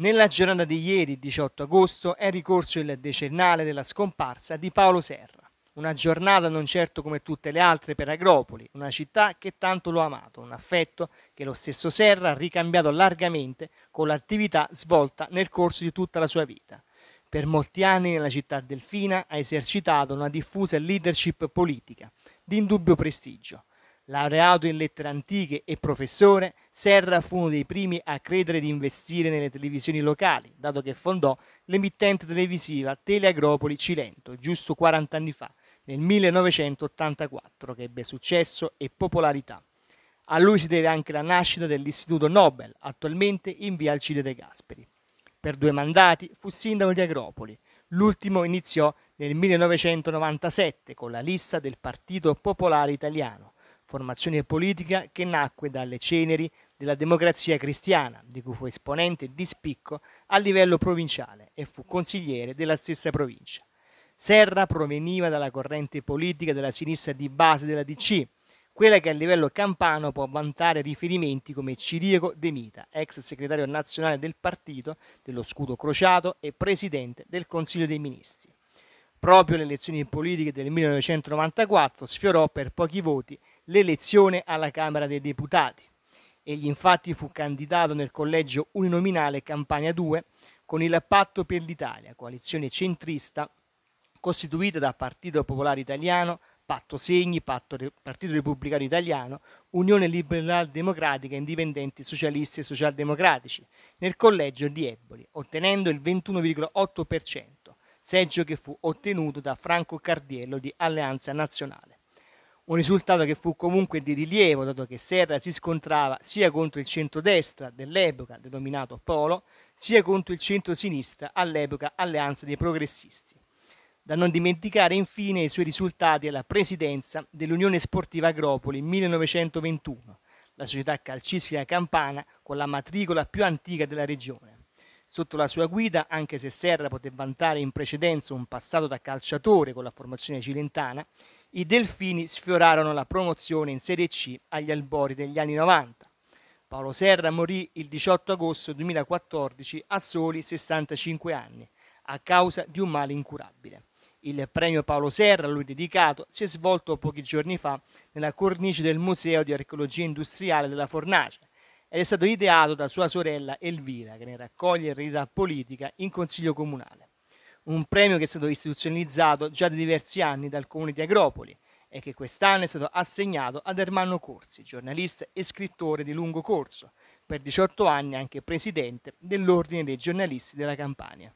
Nella giornata di ieri, 18 agosto, è ricorso il decennale della scomparsa di Paolo Serra. Una giornata non certo come tutte le altre per Agropoli, una città che tanto lo amato, un affetto che lo stesso Serra ha ricambiato largamente con l'attività svolta nel corso di tutta la sua vita. Per molti anni nella città delfina ha esercitato una diffusa leadership politica di indubbio prestigio. Laureato in lettere antiche e professore, Serra fu uno dei primi a credere di investire nelle televisioni locali, dato che fondò l'emittente televisiva Teleagropoli Cilento, giusto 40 anni fa, nel 1984, che ebbe successo e popolarità. A lui si deve anche la nascita dell'Istituto Nobel, attualmente in via Alcide De Gasperi. Per due mandati fu sindaco di Agropoli. L'ultimo iniziò nel 1997 con la lista del Partito Popolare Italiano, formazione politica che nacque dalle ceneri della democrazia cristiana, di cui fu esponente di spicco a livello provinciale e fu consigliere della stessa provincia. Serra proveniva dalla corrente politica della sinistra di base della DC, quella che a livello campano può vantare riferimenti come Ciriaco De Mita, ex segretario nazionale del partito, dello scudo crociato e presidente del Consiglio dei Ministri. Proprio le elezioni politiche del 1994 sfiorò per pochi voti l'elezione alla Camera dei Deputati. Egli infatti fu candidato nel collegio uninominale Campania 2 con il Patto per l'Italia, coalizione centrista costituita da Partito Popolare Italiano, Patto Segni, Patto Re- Partito Repubblicano Italiano, Unione Liberale Democratica, Indipendenti Socialisti e Socialdemocratici, nel collegio di Eboli, ottenendo il 21,8% seggio che fu ottenuto da Franco Cardiello di Alleanza Nazionale. Un risultato che fu comunque di rilievo, dato che Serra si scontrava sia contro il centrodestra dell'epoca, denominato Polo, sia contro il centrosinistra, all'epoca Alleanza dei Progressisti. Da non dimenticare infine i suoi risultati alla presidenza dell'Unione Sportiva Agropoli 1921, la società calcistica campana con la matricola più antica della regione. Sotto la sua guida, anche se Serra poteva vantare in precedenza un passato da calciatore con la formazione cilentana, i Delfini sfiorarono la promozione in Serie C agli albori degli anni 90. Paolo Serra morì il 18 agosto 2014 a soli 65 anni, a causa di un male incurabile. Il premio Paolo Serra, a lui dedicato, si è svolto pochi giorni fa nella cornice del Museo di Archeologia Industriale della Fornace, ed è stato ideato da sua sorella Elvira, che ne raccoglie eredità politica in consiglio comunale. Un premio che è stato istituzionalizzato già da diversi anni dal comune di Agropoli e che quest'anno è stato assegnato ad Ermanno Corsi, giornalista e scrittore di lungo corso, per 18 anni anche presidente dell'Ordine dei giornalisti della Campania.